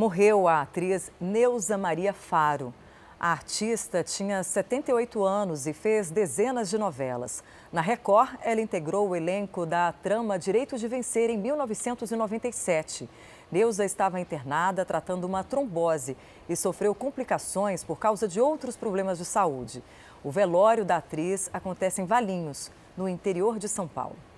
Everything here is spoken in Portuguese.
morreu a atriz Neuza Maria Faro. A artista tinha 78 anos e fez dezenas de novelas. Na Record, ela integrou o elenco da trama Direito de Vencer em 1997. Neuza estava internada tratando uma trombose e sofreu complicações por causa de outros problemas de saúde. O velório da atriz acontece em Valinhos, no interior de São Paulo.